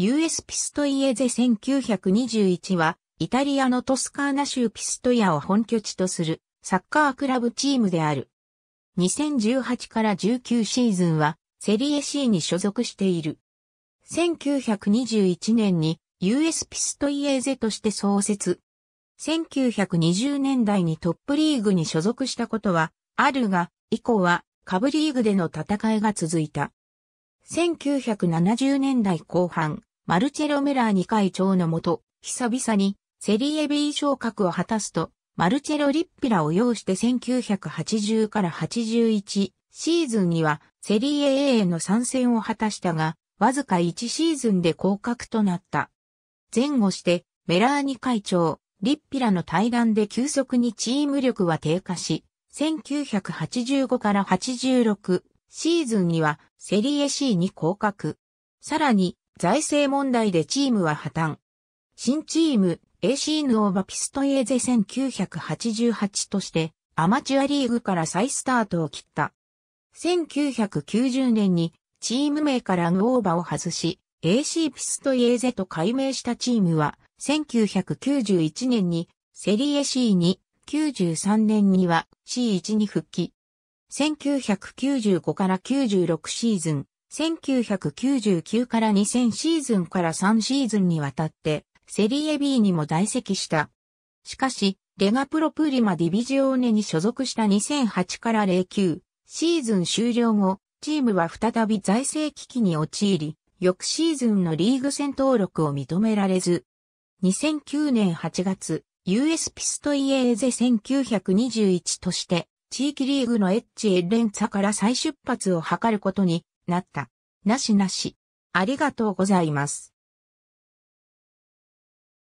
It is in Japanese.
US ピストイエゼ1921は、イタリアのトスカーナ州ピストイアを本拠地とするサッカークラブチームである。2018から19シーズンはセリエ C に所属している。1921年に US ピストイエーゼとして創設。1920年代にトップリーグに所属したことはあるが、以降は下部リーグでの戦いが続いた。1970年代後半、マルチェロ・メラー二会長のもと、久々にセリエ B 昇格を果たすと、マルチェロ・リッピラを擁して1980から81シーズンにはセリエ A への参戦を果たしたが、わずか1シーズンで降格となった。前後して、メラーニ会長、リッピラの対談で急速にチーム力は低下し、1985から86シーズンにはセリエ C に降格。さらに、財政問題でチームは破綻。新チーム、AC ヌオーバピストイエーゼ1988として、アマチュアリーグから再スタートを切った。1990年に、チーム名からヌオーバを外し、AC ピストイエーゼと改名したチームは、1991年にセリエ C2、93年には C1 に復帰。1995から96シーズン、1999から2000シーズンから3シーズンにわたって、セリエ B にも在籍した。しかし、レガプロプリマディビジオーネに所属した2008から09シーズン終了後、チームは再び財政危機に陥り、翌シーズンのリーグ戦登録を認められず、2009年8月、US ピストイエーゼ1921として、地域リーグのエッジエレンツァから再出発を図ることになった。なしなし。ありがとうございます。